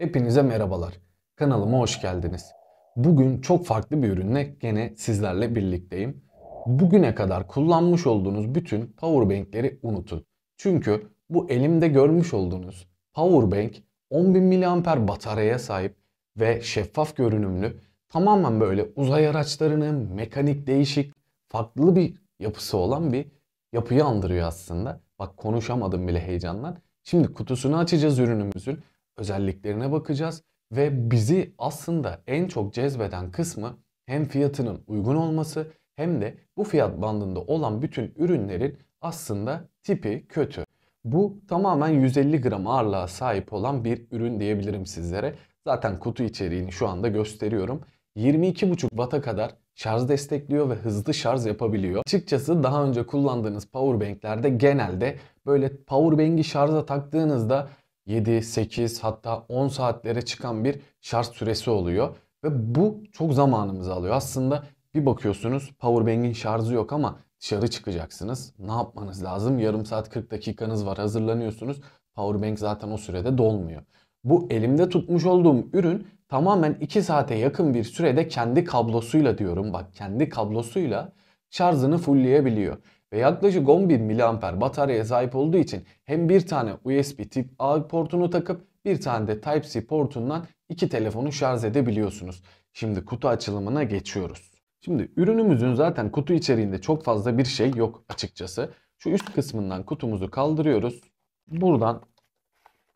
Hepinize merhabalar. Kanalıma hoş geldiniz. Bugün çok farklı bir ürünle gene sizlerle birlikteyim. Bugüne kadar kullanmış olduğunuz bütün powerbankleri unutun. Çünkü bu elimde görmüş olduğunuz powerbank 10.000 mAh bataryaya sahip ve şeffaf görünümlü tamamen böyle uzay araçlarının mekanik değişik farklı bir yapısı olan bir yapıyı andırıyor aslında. Bak konuşamadım bile heyecandan. Şimdi kutusunu açacağız ürünümüzün özelliklerine bakacağız ve bizi aslında en çok cezbeden kısmı hem fiyatının uygun olması hem de bu fiyat bandında olan bütün ürünlerin aslında tipi kötü. Bu tamamen 150 gram ağırlığa sahip olan bir ürün diyebilirim sizlere. Zaten kutu içeriğini şu anda gösteriyorum. 22,5 Watt'a kadar şarj destekliyor ve hızlı şarj yapabiliyor. Açıkçası daha önce kullandığınız powerbanklerde genelde böyle powerbank'i şarja taktığınızda 7, 8 hatta 10 saatlere çıkan bir şarj süresi oluyor. Ve bu çok zamanımızı alıyor. Aslında bir bakıyorsunuz powerbank'in şarjı yok ama dışarı çıkacaksınız. Ne yapmanız lazım? Yarım saat 40 dakikanız var hazırlanıyorsunuz. Powerbank zaten o sürede dolmuyor. Bu elimde tutmuş olduğum ürün tamamen 2 saate yakın bir sürede kendi kablosuyla diyorum. Bak kendi kablosuyla şarjını fullleyebiliyor ve yaklaşık 10.000 mAh bataryaya sahip olduğu için hem bir tane USB tip A portunu takıp bir tane de Type-C portundan iki telefonu şarj edebiliyorsunuz. Şimdi kutu açılımına geçiyoruz. Şimdi ürünümüzün zaten kutu içeriğinde çok fazla bir şey yok açıkçası. Şu üst kısmından kutumuzu kaldırıyoruz. Buradan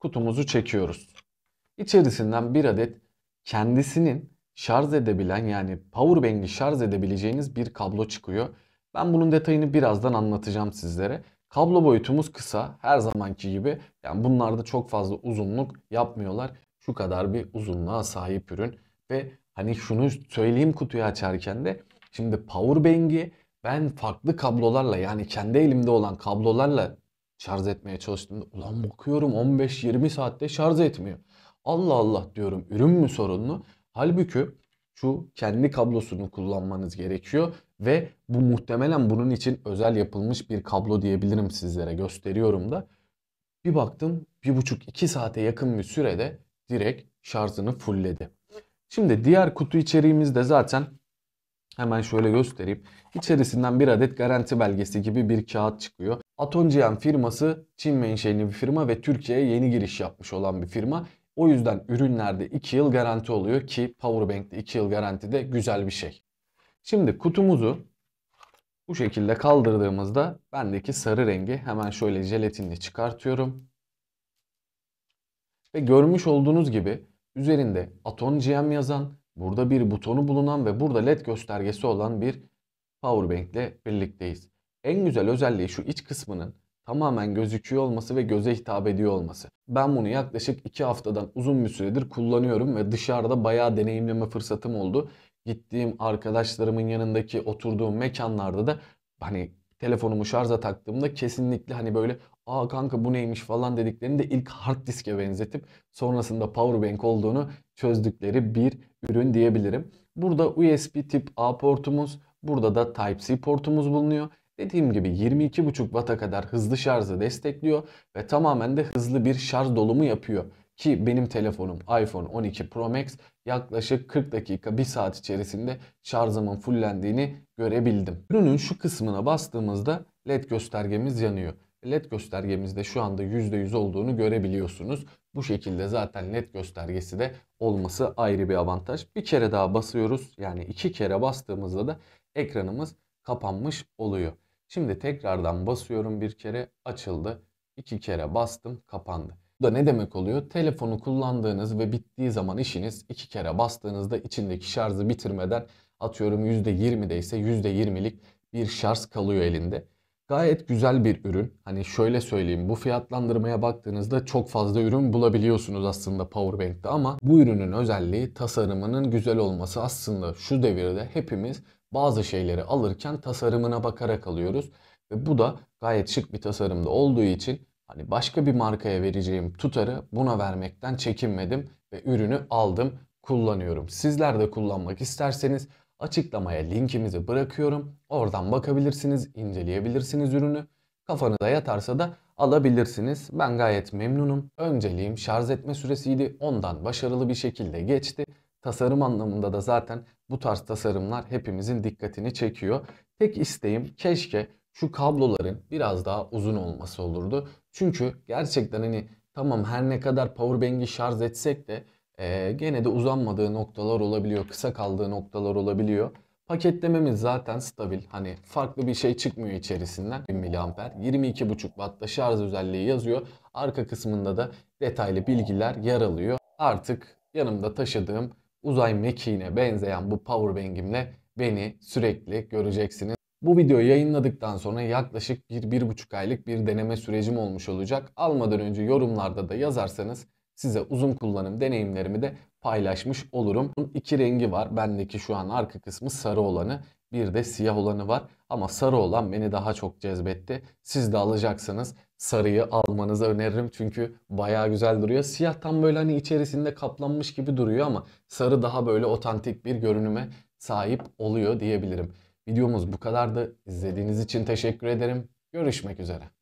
kutumuzu çekiyoruz. İçerisinden bir adet kendisinin şarj edebilen yani Power Bank'i şarj edebileceğiniz bir kablo çıkıyor. Ben bunun detayını birazdan anlatacağım sizlere. Kablo boyutumuz kısa her zamanki gibi. Yani bunlarda çok fazla uzunluk yapmıyorlar. Şu kadar bir uzunluğa sahip ürün. Ve hani şunu söyleyeyim kutuyu açarken de. Şimdi Power Bank'i ben farklı kablolarla yani kendi elimde olan kablolarla şarj etmeye çalıştım. ulan bakıyorum 15-20 saatte şarj etmiyor. Allah Allah diyorum ürün mü sorunlu? Halbuki şu kendi kablosunu kullanmanız gerekiyor ve bu muhtemelen bunun için özel yapılmış bir kablo diyebilirim sizlere gösteriyorum da. Bir baktım 1,5-2 saate yakın bir sürede direkt şarjını fullledi. Şimdi diğer kutu içeriğimizde zaten hemen şöyle göstereyim. İçerisinden bir adet garanti belgesi gibi bir kağıt çıkıyor. Atongian firması Çin menşeli bir firma ve Türkiye'ye yeni giriş yapmış olan bir firma. O yüzden ürünlerde 2 yıl garanti oluyor ki Powerbank'te 2 yıl garanti de güzel bir şey. Şimdi kutumuzu bu şekilde kaldırdığımızda bendeki sarı rengi hemen şöyle jelatinle çıkartıyorum. Ve görmüş olduğunuz gibi üzerinde Aton GM yazan, burada bir butonu bulunan ve burada led göstergesi olan bir powerbank ile birlikteyiz. En güzel özelliği şu iç kısmının tamamen gözüküyor olması ve göze hitap ediyor olması. Ben bunu yaklaşık 2 haftadan uzun bir süredir kullanıyorum ve dışarıda bayağı deneyimleme fırsatım oldu. Gittiğim arkadaşlarımın yanındaki oturduğum mekanlarda da hani telefonumu şarja taktığımda kesinlikle hani böyle aa kanka bu neymiş falan dediklerini de ilk hard diske benzetip sonrasında power bank olduğunu çözdükleri bir ürün diyebilirim. Burada USB tip A portumuz, burada da Type-C portumuz bulunuyor. Dediğim gibi 22,5 Watt'a kadar hızlı şarjı destekliyor ve tamamen de hızlı bir şarj dolumu yapıyor. Ki benim telefonum iPhone 12 Pro Max yaklaşık 40 dakika 1 saat içerisinde şarjımın fullendiğini görebildim. Ürünün şu kısmına bastığımızda LED göstergemiz yanıyor. LED göstergemizde şu anda %100 olduğunu görebiliyorsunuz. Bu şekilde zaten LED göstergesi de olması ayrı bir avantaj. Bir kere daha basıyoruz. Yani iki kere bastığımızda da ekranımız kapanmış oluyor. Şimdi tekrardan basıyorum bir kere açıldı. iki kere bastım kapandı. Bu da ne demek oluyor? Telefonu kullandığınız ve bittiği zaman işiniz iki kere bastığınızda içindeki şarjı bitirmeden atıyorum %20'de ise %20'lik bir şarj kalıyor elinde. Gayet güzel bir ürün. Hani şöyle söyleyeyim bu fiyatlandırmaya baktığınızda çok fazla ürün bulabiliyorsunuz aslında Powerbank'te ama bu ürünün özelliği tasarımının güzel olması aslında şu devirde hepimiz bazı şeyleri alırken tasarımına bakarak alıyoruz. Ve bu da gayet şık bir tasarımda olduğu için hani başka bir markaya vereceğim tutarı buna vermekten çekinmedim ve ürünü aldım kullanıyorum. Sizler de kullanmak isterseniz açıklamaya linkimizi bırakıyorum. Oradan bakabilirsiniz, inceleyebilirsiniz ürünü. Kafanıza yatarsa da alabilirsiniz. Ben gayet memnunum. Önceliğim şarj etme süresiydi. Ondan başarılı bir şekilde geçti. Tasarım anlamında da zaten bu tarz tasarımlar hepimizin dikkatini çekiyor. Tek isteğim keşke şu kabloların biraz daha uzun olması olurdu. Çünkü gerçekten hani tamam her ne kadar powerbank'i şarj etsek de e, gene de uzanmadığı noktalar olabiliyor. Kısa kaldığı noktalar olabiliyor. Paketlememiz zaten stabil. Hani farklı bir şey çıkmıyor içerisinden. 1000 miliamper, 22,5 Watt'ta şarj özelliği yazıyor. Arka kısmında da detaylı bilgiler yer alıyor. Artık yanımda taşıdığım uzay mekiğine benzeyen bu power bank'imle beni sürekli göreceksiniz. Bu videoyu yayınladıktan sonra yaklaşık 1-1,5 aylık bir deneme sürecim olmuş olacak. Almadan önce yorumlarda da yazarsanız size uzun kullanım deneyimlerimi de paylaşmış olurum. Bunun iki rengi var. Bendeki şu an arka kısmı sarı olanı bir de siyah olanı var. Ama sarı olan beni daha çok cezbetti. Siz de alacaksınız sarıyı almanızı öneririm. Çünkü baya güzel duruyor. Siyah tam böyle hani içerisinde kaplanmış gibi duruyor ama sarı daha böyle otantik bir görünüme sahip oluyor diyebilirim. Videomuz bu kadardı. İzlediğiniz için teşekkür ederim. Görüşmek üzere.